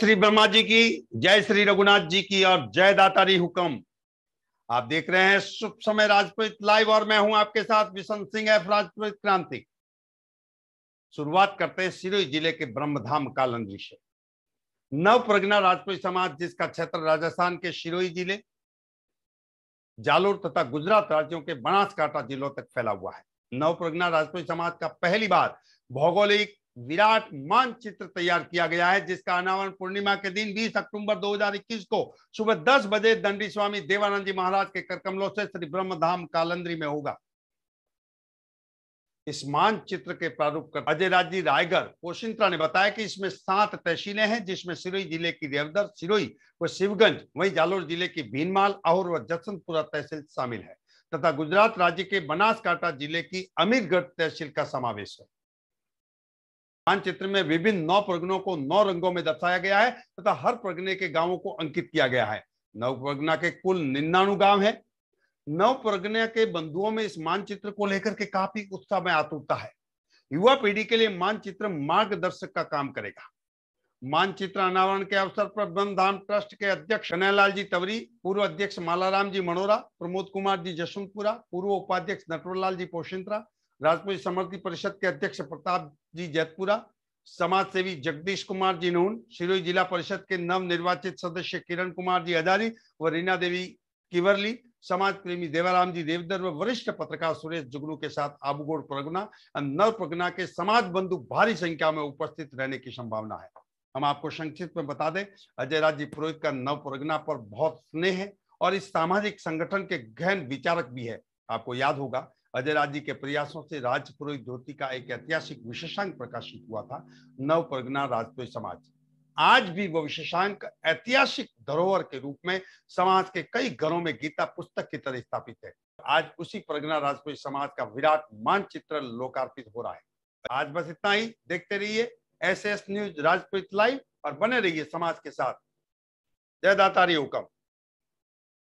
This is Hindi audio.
श्री ब्रह्मा जी की जय श्री रघुनाथ जी की और जय दातारी हुक्म आप देख रहे हैं शुभ समय राजपूत लाइव और मैं हूं आपके साथ विशन सिंह एफ राजपूत क्रांति शुरुआत करते हैं सिरोही जिले के ब्रह्मधाम कालंद्री से नव प्रज्ञा राजपूत समाज जिसका क्षेत्र राजस्थान के सिरोही जिले जालोर तथा गुजरात राज्यों के बनासकाठा जिलों तक फैला हुआ है नव प्रज्ञा राजपूत समाज का पहली बार भौगोलिक विराट मानचित्र तैयार किया गया है जिसका अनावरण पूर्णिमा के दिन 20 अक्टूबर 2021 को सुबह 10 बजे दंडी स्वामी देवानंद जी महाराज के करकमलों से श्री ब्रह्मधाम कालंद्री में होगा इस मानचित्र के प्रारूप कर अजय राजी रायगढ़ कोशिंत्रा ने बताया कि इसमें सात तहसीलें हैं जिसमें सिरोही जिले की देवदर सिरोही व शिवगंज वही जालोर जिले की भीनमाल आहुर व जसंतपुरा तहसील शामिल है तथा गुजरात राज्य के बनासकांठा जिले की अमीरगढ़ तहसील का समावेश है चित्र में विभिन्न नौ प्रगनों को नौ रंगों में दर्शाया गया है तथा हर प्रगने के गांवों को अंकित किया गया है नव प्रगना के कुल निन्यानु गांव है नव प्रगना के बंधुओं में इस मानचित्र को लेकर के काफी उत्साह में आतुरता है युवा पीढ़ी के लिए मानचित्र मार्गदर्शक का काम करेगा मानचित्र अनावरण के अवसर पर ब्रह्म धाम ट्रस्ट के अध्यक्ष शनैलाल जी तवरी पूर्व अध्यक्ष मालाराम जी मनोरा प्रमोद कुमार जी जसवंतपुरा पूर्व उपाध्यक्ष नटवरलाल जी पोषिंतरा राजपूत समर्थी परिषद के अध्यक्ष प्रताप जी जैतपुरा समाज सेवी जगदीश कुमार जी नून शिरोई जिला परिषद के नव निर्वाचित सदस्य किरण कुमार जी अदारी व रीना देवी किवरली समाज प्रेमी देवाराम जी देवधर व वरिष्ठ पत्रकार सुरेश जुगनू के साथ आबूगोड़ प्रगना नव प्रगना के समाज बंधु भारी संख्या में उपस्थित रहने की संभावना है हम आपको संक्षिप्त में बता दें अजय राज जी पुरोहित का नव प्रगना पर बहुत स्नेह है और इस सामाजिक संगठन के गहन विचारक भी है आपको याद होगा राज जी के प्रयासों से राजपुरोहित धोती का एक ऐतिहासिक विशेषांक प्रकाशित हुआ था नव प्रज्ञा राजपुरोहित समाज आज भी वो विशेषांक ऐतिहासिक धरोहर के रूप में समाज के कई घरों में गीता पुस्तक की तरह स्थापित है आज उसी प्रज्ञा राजपुरोहित समाज का विराट मानचित्र लोकार्पित हो रहा है आज बस इतना ही देखते रहिए S S news Rajpurohit live और बने रहिए समाज के साथ जय दातारी हुक्म